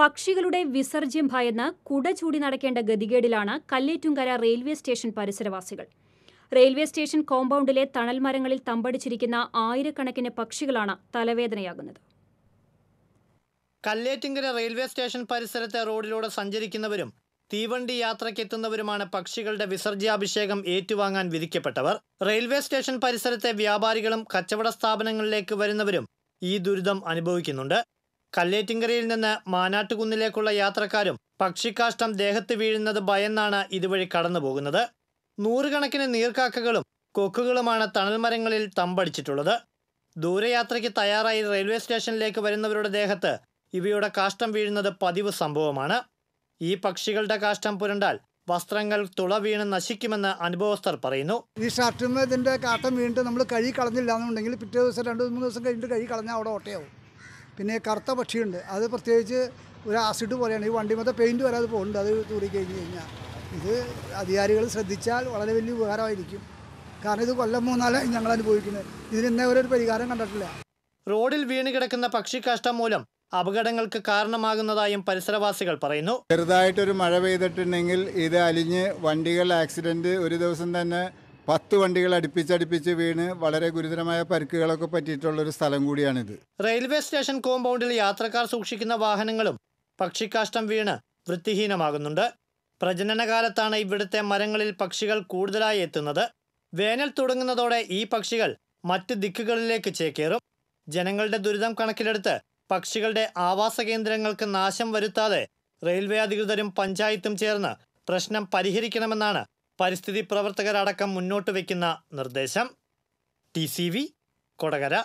പക്ഷികളുടെ വിസർജ്യം ഭയന്ന് കുട ചൂടി നടക്കേണ്ട ഗതികേടിലാണ് കല്ലേറ്റുംകര റെയിൽവേ സ്റ്റേഷൻ പരിസരവാസികൾ റെയിൽവേ സ്റ്റേഷൻ കോമ്പൗണ്ടിലെ തണൽ മരങ്ങളിൽ തമ്പടിച്ചിരിക്കുന്ന ആയിരക്കണക്കിന് പക്ഷികളാണ് തലവേദനയാകുന്നത് കല്ലേറ്റിങ്കര റെയിൽവേ സ്റ്റേഷൻ പരിസരത്തെ റോഡിലൂടെ സഞ്ചരിക്കുന്നവരും തീവണ്ടി യാത്രയ്ക്കെത്തുന്നവരുമാണ് പക്ഷികളുടെ വിസർജ്യാഭിഷേകം ഏറ്റുവാങ്ങാൻ വിധിക്കപ്പെട്ടവർ റെയിൽവേ സ്റ്റേഷൻ പരിസരത്തെ വ്യാപാരികളും കച്ചവട സ്ഥാപനങ്ങളിലേക്ക് വരുന്നവരും ഈ ദുരിതം അനുഭവിക്കുന്നുണ്ട് കല്ലേറ്റിങ്കരയിൽ നിന്ന് മാനാട്ടുകുന്നിലേക്കുള്ള യാത്രക്കാരും പക്ഷിക്കാഷ്ടം ദേഹത്ത് വീഴുന്നത് ഭയന്നാണ് ഇതുവഴി കടന്നു പോകുന്നത് നൂറുകണക്കിന് നീർക്കാക്കകളും കൊക്കുകളുമാണ് തണൽമരങ്ങളിൽ തമ്പടിച്ചിട്ടുള്ളത് ദൂരയാത്രയ്ക്ക് തയ്യാറായി റെയിൽവേ സ്റ്റേഷനിലേക്ക് വരുന്നവരുടെ ദേഹത്ത് ഇവയുടെ കാഷ്ടം വീഴുന്നത് പതിവ് സംഭവമാണ് ഈ പക്ഷികളുടെ കാഷ്ടം പുരണ്ടാൽ വസ്ത്രങ്ങൾ തുള വീണ് നശിക്കുമെന്ന് അനുഭവസ്ഥർ പറയുന്നു ഈ ഷർട്ടും ഇതിന്റെ കാട്ടം വീണിട്ട് നമ്മൾ കഴുകി കളഞ്ഞില്ല എന്നുണ്ടെങ്കിൽ പിറ്റേ ദിവസം രണ്ട് മൂന്ന് ദിവസം കഴിഞ്ഞിട്ട് കഴുകി കളഞ്ഞാൽ അവിടെ ഓട്ടയാവും പിന്നെ കറുത്ത പക്ഷിയുണ്ട് അത് പ്രത്യേകിച്ച് ഒരു ആസിഡ് പോലെയാണ് ഈ വണ്ടിമത്തെ പെയിൻറ്റ് വരാതെ പോകുന്നുണ്ട് അത് തൂറി കഴിഞ്ഞ് കഴിഞ്ഞാൽ ഇത് അധികാരികൾ ശ്രദ്ധിച്ചാൽ വളരെ വലിയ ഉപകാരമായിരിക്കും കാരണം ഇത് കൊല്ലം മൂന്നാലായി ഞങ്ങൾ അനുഭവിക്കുന്നത് ഇതിന് ഒരു പരിഹാരം കണ്ടിട്ടില്ല റോഡിൽ വീണ് കിടക്കുന്ന പക്ഷിക്കാഷ്ടം മൂലം അപകടങ്ങൾക്ക് കാരണമാകുന്നതായും പരിസരവാസികൾ പറയുന്നു ചെറുതായിട്ടൊരു മഴ പെയ്തിട്ടുണ്ടെങ്കിൽ ഇത് അലിഞ്ഞ് വണ്ടികൾ ആക്സിഡൻറ്റ് ഒരു ദിവസം തന്നെ പത്ത് വണ്ടികൾ അടുപ്പിച്ചടുപ്പിച്ച് വീണ് വളരെ ഗുരുതരമായ പരിക്കുകളൊക്കെ ഒരു സ്ഥലം കൂടിയാണിത് റെയിൽവേ സ്റ്റേഷൻ കോമ്പൗണ്ടിൽ യാത്രക്കാർ സൂക്ഷിക്കുന്ന വാഹനങ്ങളും പക്ഷിക്കാഷ്ടം വീണ് വൃത്തിഹീനമാകുന്നുണ്ട് കാലത്താണ് ഇവിടുത്തെ മരങ്ങളിൽ പക്ഷികൾ കൂടുതലായി എത്തുന്നത് വേനൽ തുടങ്ങുന്നതോടെ ഈ പക്ഷികൾ മറ്റ് ദിക്കുകളിലേക്ക് ചേക്കേറും ജനങ്ങളുടെ ദുരിതം കണക്കിലെടുത്ത് പക്ഷികളുടെ ആവാസ കേന്ദ്രങ്ങൾക്ക് നാശം വരുത്താതെ റെയിൽവേ അധികൃതരും പഞ്ചായത്തും ചേർന്ന് പ്രശ്നം പരിഹരിക്കണമെന്നാണ് പരിസ്ഥിതി പ്രവർത്തകരടക്കം മുന്നോട്ട് വയ്ക്കുന്ന നിർദ്ദേശം ടി സി വി കൊടകര